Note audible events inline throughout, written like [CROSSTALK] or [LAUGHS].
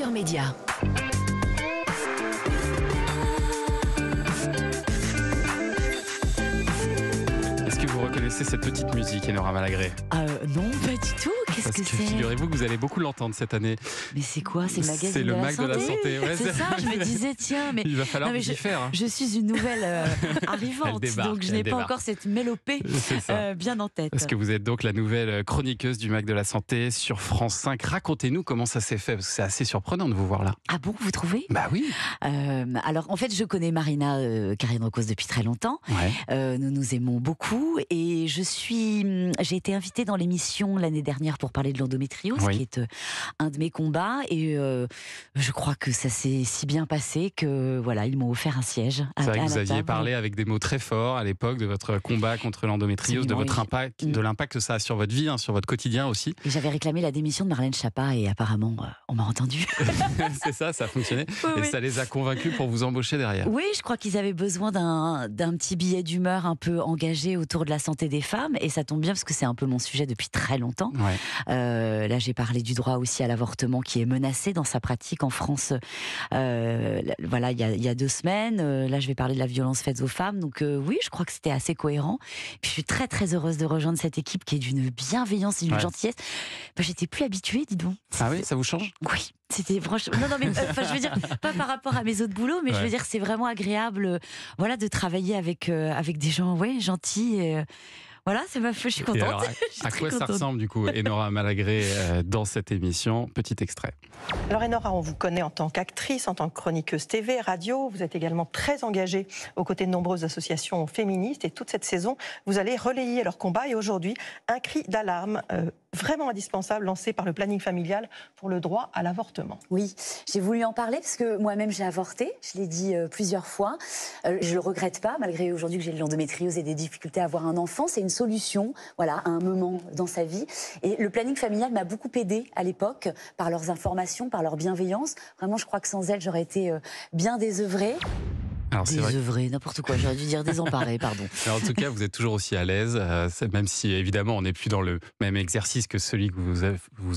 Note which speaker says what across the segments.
Speaker 1: Est-ce
Speaker 2: que vous reconnaissez cette petite musique, Enora Malagré
Speaker 1: euh, Non, pas du tout. Parce que, figurez-vous
Speaker 2: que vous allez beaucoup l'entendre cette année. Mais c'est quoi C'est le Mac de la santé. c'est ça, je me disais,
Speaker 1: tiens, mais. Il va falloir hein. je, suis une nouvelle euh, arrivante, donc je n'ai pas encore cette mélopée euh, bien en tête. Parce que vous
Speaker 2: êtes donc la nouvelle chroniqueuse du Mac de la santé sur France 5. Racontez-nous comment ça s'est fait, parce que c'est assez surprenant de vous voir là.
Speaker 1: Ah bon, vous trouvez Bah oui. Euh, alors en fait, je connais Marina Karine Rocos depuis très longtemps. nous nous aimons beaucoup et je suis. J'ai été invitée dans l'émission l'année dernière pour parler de l'endométriose, qui est euh, un de mes combats. Et euh, je crois que ça s'est si bien passé que voilà, ils m'ont offert un siège.
Speaker 2: C'est vrai que vous aviez parlé avec des mots très forts à l'époque de votre combat contre l'endométriose, de votre impact, de l'impact que ça a sur votre vie, hein, sur votre quotidien aussi.
Speaker 1: j'avais réclamé la démission de Marlène Chapa et apparemment euh,
Speaker 2: on m'a entendu. [LAUGHS] C'est ça, ça a fonctionné et ça les a convaincus pour vous embaucher derrière. Oui,
Speaker 1: je crois qu'ils avaient besoin d'un petit billet d'humeur un peu engagé autour de la santé des femmes et ça tombe bien parce que c'est un peu mon sujet depuis très longtemps. Euh, là, j'ai parlé du droit aussi à l'avortement qui est menacé dans sa pratique en France. Euh, voilà, il y, a, deux semaines. Euh, là, je vais parler de la violence faite aux femmes. Donc oui, je crois que c'était assez cohérent. je suis très très heureuse de rejoindre cette équipe qui est d'une bienveillance et d'une gentillesse. Bah, j'étais plus habituée, dis donc. Ah oui, ça vous change Oui, c'était franchement. Non, non, mais je veux dire, pas par rapport à mes autres boulots, mais je veux dire, c'est vraiment agréable, voilà, de travailler avec avec des gens, ouais, gentils. Et, voilà, c'est ma je suis contente. à, [LAUGHS] quoi ça ressemble du
Speaker 2: coup, Enora Malagré, euh, dans cette émission Petit extrait. Alors Enora, on vous connaît en tant qu'actrice, en tant que chroniqueuse TV, radio. Vous êtes également très engagée aux côtés de nombreuses associations féministes. Et toute cette saison, vous allez relayer leur combat. Et aujourd'hui, un cri d'alarme. Euh, vraiment indispensable lancé par le planning familial pour le droit
Speaker 1: à l'avortement. Oui, j'ai voulu en parler parce que moi-même j'ai avorté, je l'ai dit euh, plusieurs fois. Je euh, je le regrette pas, malgré aujourd'hui que j'ai le l'endométriose et des difficultés à avoir un enfant. C'est une solution, voilà, à un moment dans sa vie. Et le planning familial m'a beaucoup aidé à l'époque par leurs informations, par leur bienveillance. Vraiment, je crois que sans elles, j'aurais été euh, bien désœuvrée.
Speaker 2: Alors, désœuvré,
Speaker 1: n'importe quoi. J'aurais dû dire désemparé, [LAUGHS] pardon.
Speaker 2: en tout cas, vous êtes toujours aussi à l'aise, euh, même si évidemment on n'est plus dans le même exercice que celui que vous,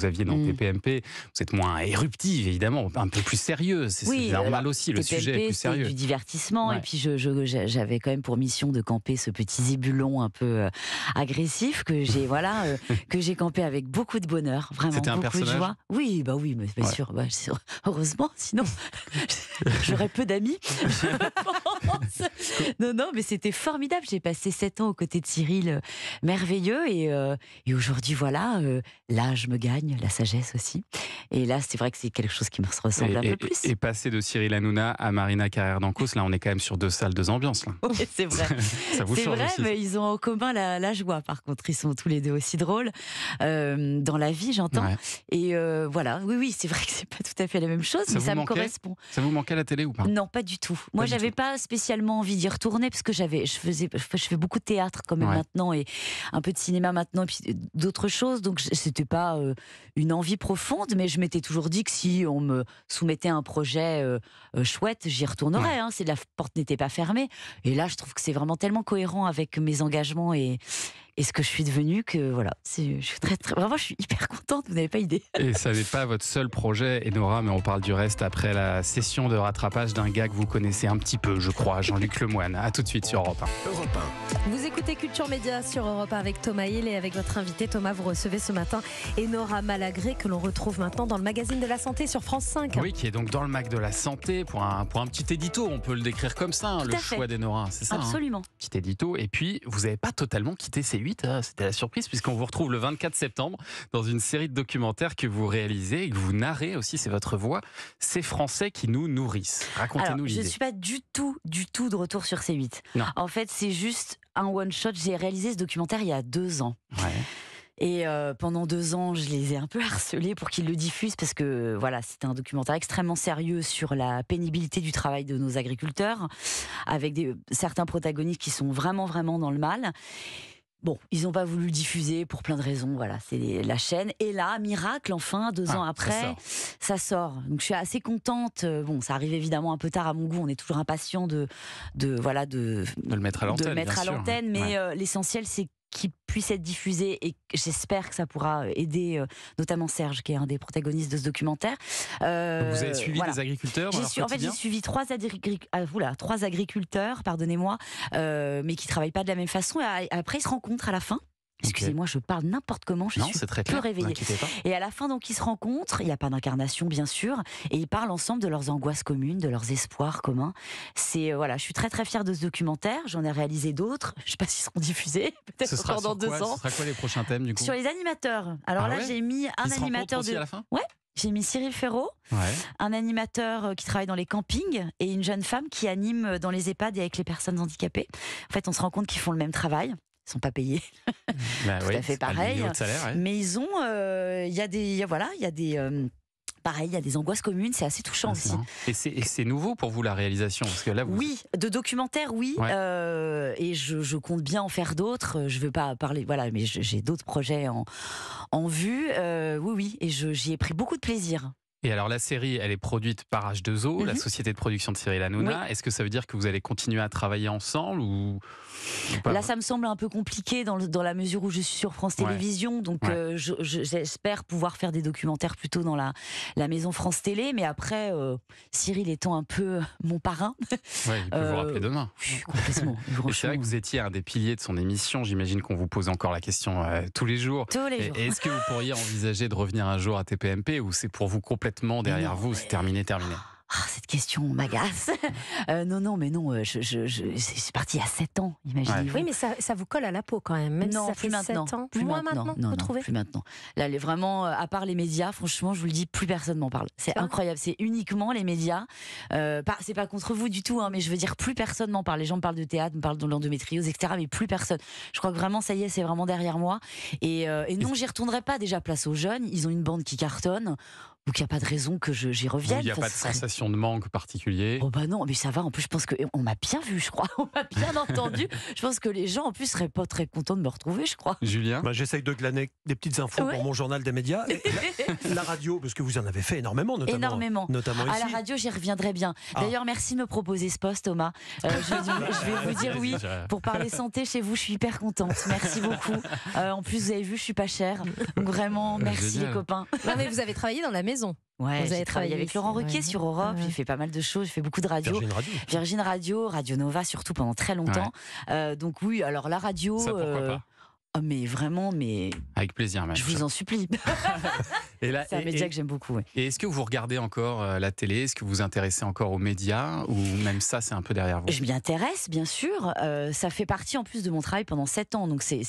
Speaker 2: aviez dans mmh. Vous êtes moins éruptive, évidemment, un peu plus sérieuse, C'est euh, normal aussi, le sujet est plus sérieux. du
Speaker 1: divertissement. Et puis, j'avais je, quand même pour mission de camper ce petit zibulon un peu euh, agressif que j'ai [LAUGHS] voilà que j'ai campé avec beaucoup de bonheur, vraiment. C'était un personnage. De joie. Oui, bah oui, mais bien sûr, bah, sûr, heureusement, sinon. [LAUGHS] J'aurais peu d'amis, je pense. [LAUGHS] Non, non, mais c'était formidable. J'ai passé sept ans aux côtés de Cyril, euh, merveilleux. Euh, et, aujourd'hui, voilà, euh, l'âge me gagne, la sagesse aussi. Et là, c'est vrai que c'est quelque chose qui me ressemble un peu
Speaker 2: plus. Et passer de Cyril Hanouna à Marina Carrère d'Ancos, là, on est quand même sur deux salles, deux ambiances. [LAUGHS] c'est vrai. [LAUGHS] ça c'est vrai, mais
Speaker 1: ils ont en commun la, joie. Par contre, ils sont tous les deux aussi drôles euh, dans la vie, j'entends. Et euh, voilà, oui, oui, c'est vrai que c'est pas tout à fait la même chose, mais ça me correspond.
Speaker 2: Ça vous manquait à la télé ou pas
Speaker 1: Non, pas du tout. Moi, j'avais pas spécialement envie d'y retourner parce que j'avais, je faisais, je fais beaucoup de théâtre quand même maintenant et un peu de cinéma maintenant et puis euh, d'autres choses. Donc, c'était pas une envie profonde, mais je m'étais toujours dit que si on me soumettait un projet euh, euh, chouette, j'y retournerais. Hein, la porte n'était pas fermée. Et là, je trouve que c'est vraiment tellement cohérent avec mes engagements et, et ce que je suis devenue. Que voilà, je suis très, très, vraiment, je suis hyper contente. Vous n'avez pas idée. Et
Speaker 2: ça n'est pas votre seul projet, Enora, mais on parle du reste après la session de rattrapage d'un gars que vous connaissez un petit peu, je crois, Jean-Luc Lemoine. À tout de suite sur Europe 1. Europe
Speaker 1: 1. Vous écoutez Culture Média sur Europe 1 avec Thomas Hill et avec votre invité Thomas. Vous recevez ce matin Enora Malagré que l'on retrouve maintenant dans le magazine de la santé sur France 5. Oui,
Speaker 2: qui est donc dans le mag de la santé pour un un petit édito. On peut le décrire comme ça, hein, le choix d'Enora, c'est ça. Hein Absolument. petit édito. Et puis vous n'avez pas totalement quitté ces Hein, c'était la surprise puisqu'on vous retrouve le 24 septembre dans une série de documentaires que vous réalisez et que vous narrez aussi, c'est votre voix, ces Français qui nous nourrissent. Racontez-nous l'idée. Je ne suis
Speaker 1: pas du tout, du tout de retour sur C8. En fait, c'est juste un one-shot. J'ai réalisé ce documentaire il y a deux ans. Et euh, pendant deux ans, je les ai un peu [LAUGHS] harcelés pour qu'ils le diffusent parce que voilà, c'était un documentaire extrêmement sérieux sur la pénibilité du travail de nos agriculteurs, avec des, certains protagonistes qui sont vraiment vraiment dans le mal. Bon, ils n'ont pas voulu le diffuser pour plein de raisons. Voilà, c'est la chaîne. Et là, miracle, enfin, deux ah, ans après, ça sort. Donc je suis assez contente. Euh, bon, ça arrive évidemment un peu tard à mon goût. On est toujours impatient de, de voilà, de, de le mettre à l'antenne. mais euh, l'essentiel, c'est qu'il puisse être diffusé et j'espère que ça pourra euh, aider euh, notamment Serge, qui est un des protagonistes de ce documentaire. Euh, vous avez suivi des agriculteurs En fait, j'ai suivi ah, trois, agriculteurs, pardonnez-moi, mais qui travaillent pas de la même façon. Et après, ils se rencontrent à la fin. Excusez-moi, je parle n'importe comment, je suis très peu réveillée. Et à la fin, donc, ils se rencontrent, il n'y a pas d'incarnation, bien sûr, et ils parlent ensemble de leurs angoisses communes, de leurs espoirs communs. C'est, euh, voilà, je suis très très fière de ce documentaire, j'en ai réalisé d'autres, [LAUGHS] je ne sais pas s'ils seront diffusés, [LAUGHS] peut-être encore dans deux ans. Ce sera quoi
Speaker 2: les prochains thèmes, du coup Sur les
Speaker 1: animateurs. Alors ah là, j'ai mis un animateur se de... Aussi à la fin ouais. J'ai mis Cyril Ferraud, un animateur euh, qui travaille dans les campings et une jeune femme qui anime euh, dans les EHPAD et avec les personnes handicapées. En fait, on se rend compte qu'ils font le même travail. Ils sont pas payés. [LAUGHS]
Speaker 2: Bah Tout à fait pareil. Mais
Speaker 1: ils ont, euh, il y a des, voilà, il y a des. Euh, pareil, il y a des angoisses communes, c'est assez touchant ah,
Speaker 2: aussi. Et c'est nouveau pour vous la réalisation parce que là, Oui, de
Speaker 1: documentaires, oui. Euh, et je, compte bien en faire d'autres. Je ne veux pas parler, voilà, mais j'ai d'autres projets en, en vue. oui, oui, et j'y ai pris beaucoup de plaisir.
Speaker 2: Et alors la série, elle est produite par H2O, la mhm. société de production de Cyril Hanouna. Est-ce que ça veut dire que vous allez continuer à travailler ensemble ou Là,
Speaker 1: ça me semble un peu compliqué dans, la mesure où je suis sur France télévision Télévisions, donc euh, j'espère pouvoir faire des documentaires plutôt dans la, la maison France Télé. Mais après, euh, Cyril étant un peu euh, mon parrain.
Speaker 2: Ouais, il peut vous rappeler demain. complètement. c'est vrai que vous étiez un des piliers de son émission. J'imagine qu'on vous pose encore la question tous les jours. Tous les jours. Est-ce que vous pourriez envisager de revenir un jour à TPMP ou c'est pour vous complètement derrière vous, c'est terminé, terminé
Speaker 1: ah, cette question m'agace. [LAUGHS] Euh, non, non, mais non, euh, je, je, je c'est parti à 7 ans, imaginez -vous. Oui, mais ça, ça, vous colle à la peau quand même. même si ça fait maintenant. 7 ans, plus maintenant, non, non, Plus maintenant. Là, vraiment, euh, à part les médias, franchement, je vous le dis, plus personne m'en parle. C'est incroyable. C'est uniquement les médias. Euh, c'est pas contre vous du tout, hein, mais je veux dire, plus personne n'en parle. Les gens me parlent de théâtre, me parlent de l'endométriose, etc. Mais plus personne. Je crois que vraiment, ça y est, c'est vraiment derrière moi. Et, et non, j'y retournerai pas déjà. Place aux jeunes. Ils ont une bande qui cartonne. Donc il n'y a pas de raison que j'y revienne. Il n'y a pas de
Speaker 2: sensation de manque particulier. Oh bah non, mais ça va. En plus, je pense que on m'a bien
Speaker 1: vu, je crois. [LAUGHS] On m'a bien entendu. Je pense que les gens en plus seraient pas très contents de me retrouver, je crois. Julien,
Speaker 2: bah, j'essaye de glaner des petites infos pour mon journal des médias, [LAUGHS] la, radio, parce que vous en avez fait énormément, notamment. Énormément. Notamment À la
Speaker 1: radio, j'y reviendrai bien. Ah. D'ailleurs, merci de me proposer ce poste, Thomas. Euh, je, vais vous dire oui pour parler santé chez vous. Je suis hyper contente. Merci beaucoup. [LAUGHS] Euh, en plus, vous avez vu, je suis pas chère. vraiment, merci les copains. Non mais vous avez travaillé dans la vous Ouais, travaillé avec Laurent Ruquier sur Europe, j'ai fait pas mal de choses, j'ai fait beaucoup de radio. Virgin Radio. Virgin Radio, Radio Nova surtout pendant très longtemps. Euh, donc oui, alors la radio... Ça, Oh, mais vraiment, mais...
Speaker 2: Avec plaisir, même. Je vous en supplie. [LAUGHS] c'est un média que j'aime beaucoup. Et est-ce que vous regardez encore euh, la télé Est-ce que vous vous intéressez encore aux médias Ou même ça, c'est un peu derrière vous Je
Speaker 1: m'y intéresse, bien sûr. Euh, ça fait partie en plus de mon travail pendant 7 ans. Donc c'est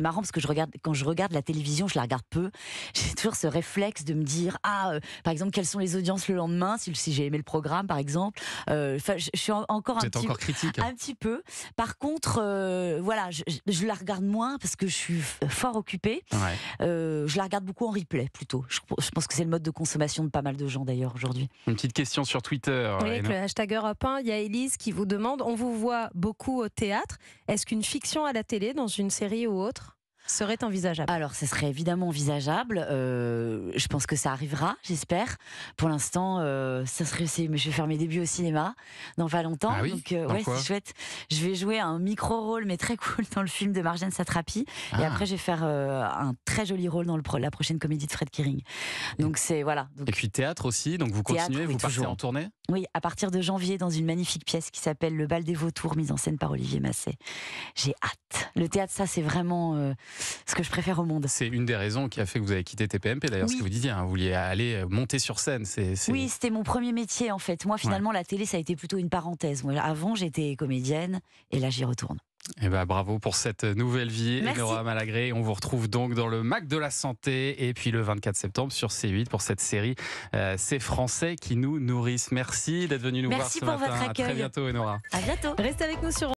Speaker 1: marrant parce que je regarde, quand je regarde la télévision, je la regarde peu. [LAUGHS] J'ai toujours ce réflexe de me dire Ah, euh, par exemple, quelles sont les audiences le lendemain Si, si j'ai aimé le programme, par exemple. je, suis encore petit un Tu petit, encore critique. Hein. Un petit peu. Par contre, voilà, je, la regarde moins parce que je suis fort occupée. je la regarde beaucoup en replay plutôt. Je, pense que c'est le mode de consommation de pas mal de gens d'ailleurs aujourd'hui.
Speaker 2: Une petite question sur Twitter. Oui, avec le
Speaker 1: hashtag Europe 1, il y a Elise qui vous demande on vous voit beaucoup au théâtre. Est-ce qu'une fiction à la télé, dans une série ou autre serait envisageable Alors, ce serait évidemment envisageable. Euh, je pense que ça arrivera, j'espère. Pour l'instant, euh, ça serait mais je vais faire mes débuts au cinéma dans pas longtemps. Ah oui donc, euh, c'est chouette. Je vais jouer un micro-rôle, mais très [LAUGHS] cool, dans le film de Marjane Satrapi. Et ah. après, je vais faire un très joli rôle dans le la prochaine comédie de Fred Kiering. Donc, c'est voilà.
Speaker 2: et puis théâtre aussi. Donc, vous continuez, vous partez toujours. en tournée
Speaker 1: Oui, à partir de janvier, dans une magnifique pièce qui s'appelle Le bal des vautours, mise en scène par Olivier Masset. J'ai hâte. Le théâtre, ça, c'est vraiment ce
Speaker 2: que je préfère au monde. C'est une des raisons qui a fait que vous avez quitté TPMP, d'ailleurs, ce que vous disiez. Hein, vous vouliez aller euh, monter sur scène. C'est, Oui,
Speaker 1: c'était mon premier métier, en fait. Moi, finalement, la télé, ça a été plutôt une parenthèse. avant, j'étais comédienne, et là, j'y retourne.
Speaker 2: Eh ben, bravo pour cette nouvelle vie, Nora Malagré. On vous retrouve donc dans le MAC de la Santé et puis le 24 septembre sur C8 pour cette série euh, C'est Français qui nous nourrissent. Merci d'être venu nous voir ce matin. Merci pour votre accueil. À très bientôt, Enora.
Speaker 1: À bientôt. Restez avec nous sur